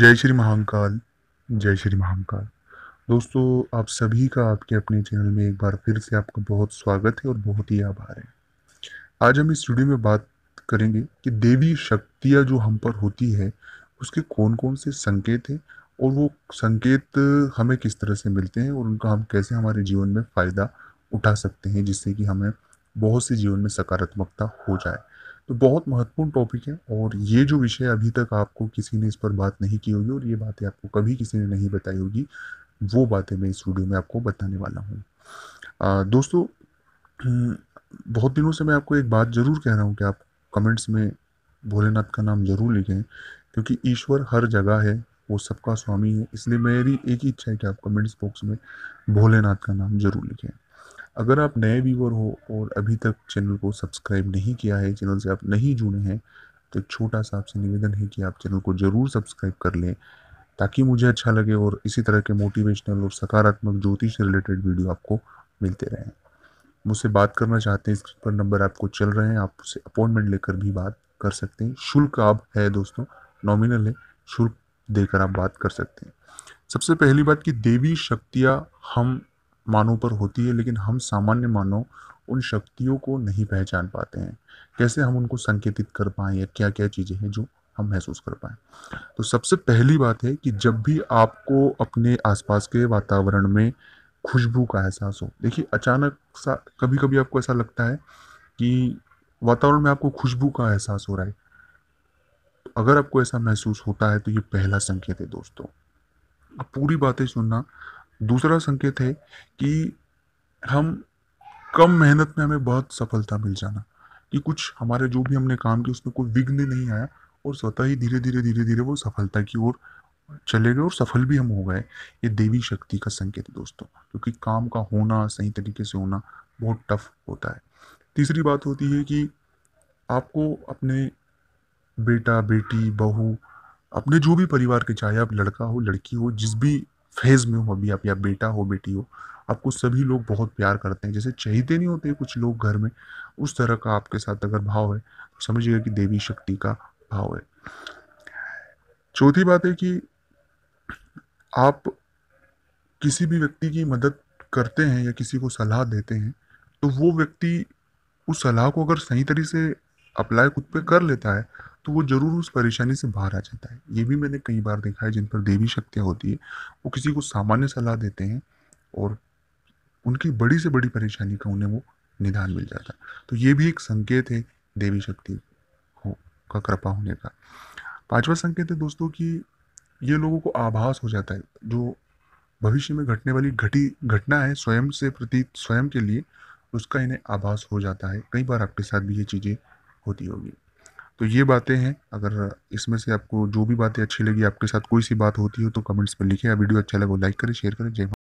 जय श्री महाकाल जय श्री महाकाल दोस्तों आप सभी का आपके अपने चैनल में एक बार फिर से आपका बहुत स्वागत है और बहुत ही आभार है आज हम इस वीडियो में बात करेंगे कि देवी शक्तियाँ जो हम पर होती है उसके कौन कौन से संकेत हैं और वो संकेत हमें किस तरह से मिलते हैं और उनका हम कैसे हमारे जीवन में फ़ायदा उठा सकते हैं जिससे कि हमें बहुत सी जीवन में सकारात्मकता हो जाए तो बहुत महत्वपूर्ण टॉपिक है और ये जो विषय अभी तक आपको किसी ने इस पर बात नहीं की होगी और ये बातें आपको कभी किसी ने नहीं बताई होगी वो बातें मैं इस वीडियो में आपको बताने वाला हूँ दोस्तों बहुत दिनों से मैं आपको एक बात ज़रूर कह रहा हूँ कि आप कमेंट्स में भोलेनाथ का नाम ज़रूर लिखें क्योंकि ईश्वर हर जगह है वो सबका स्वामी है इसलिए मेरी एक ही इच्छा है कि आप कमेंट्स बॉक्स में भोलेनाथ का नाम ज़रूर लिखें अगर आप नए व्यूवर हो और अभी तक चैनल को सब्सक्राइब नहीं किया है चैनल से आप नहीं जुड़े हैं तो एक छोटा सा आपसे निवेदन है कि आप चैनल को ज़रूर सब्सक्राइब कर लें ताकि मुझे अच्छा लगे और इसी तरह के मोटिवेशनल और सकारात्मक ज्योतिष से रिलेटेड वीडियो आपको मिलते रहें मुझसे बात करना चाहते हैं स्क्रीन पर नंबर आपको चल रहे हैं आप उससे अपॉइंटमेंट लेकर भी बात कर सकते हैं शुल्क आप है दोस्तों नॉमिनल है शुल्क देकर आप बात कर सकते हैं सबसे पहली बात कि देवी शक्तियाँ हम मानों पर होती है लेकिन हम सामान्य मानव उन शक्तियों को नहीं पहचान पाते हैं कैसे हम उनको संकेतित कर पाएँ या क्या क्या चीज़ें हैं जो हम महसूस कर पाएँ तो सबसे पहली बात है कि जब भी आपको अपने आसपास के वातावरण में खुशबू का एहसास हो देखिए अचानक सा कभी कभी आपको ऐसा लगता है कि वातावरण में आपको खुशबू का एहसास हो रहा है तो अगर आपको ऐसा महसूस होता है तो ये पहला संकेत है दोस्तों पूरी बातें सुनना दूसरा संकेत है कि हम कम मेहनत में हमें बहुत सफलता मिल जाना कि कुछ हमारे जो भी हमने काम किया उसमें कोई विघ्न नहीं आया और स्वतः ही धीरे धीरे धीरे धीरे वो सफलता की ओर चले गए और सफल भी हम हो गए ये देवी शक्ति का संकेत है दोस्तों क्योंकि काम का होना सही तरीके से होना बहुत टफ होता है तीसरी बात होती है कि आपको अपने बेटा बेटी बहू अपने जो भी परिवार के चाहे आप लड़का हो लड़की हो जिस भी फेज़ में हो अभी आप या बेटा हो बेटी हो आपको सभी लोग बहुत प्यार करते हैं जैसे चाहते नहीं होते कुछ लोग घर में उस तरह का आपके साथ अगर भाव है तो समझिएगा कि देवी शक्ति का भाव है चौथी बात है कि आप किसी भी व्यक्ति की मदद करते हैं या किसी को सलाह देते हैं तो वो व्यक्ति उस सलाह को अगर सही तरीके से अप्लाई खुद पे कर लेता है तो वो ज़रूर उस परेशानी से बाहर आ जाता है ये भी मैंने कई बार देखा है जिन पर देवी शक्तियाँ होती है वो किसी को सामान्य सलाह देते हैं और उनकी बड़ी से बड़ी परेशानी का उन्हें वो निदान मिल जाता है तो ये भी एक संकेत है देवी शक्ति हो का कृपा होने का पांचवा संकेत है दोस्तों कि ये लोगों को आभास हो जाता है जो भविष्य में घटने वाली घटी घटना है स्वयं से प्रतीत स्वयं के लिए उसका इन्हें आभास हो जाता है कई बार आपके साथ भी ये चीज़ें होती होगी तो ये बातें हैं अगर इसमें से आपको जो भी बातें अच्छी लगी आपके साथ कोई सी बात होती हो तो कमेंट्स में लिखें वीडियो अच्छा लगे तो लाइक करें शेयर करें जय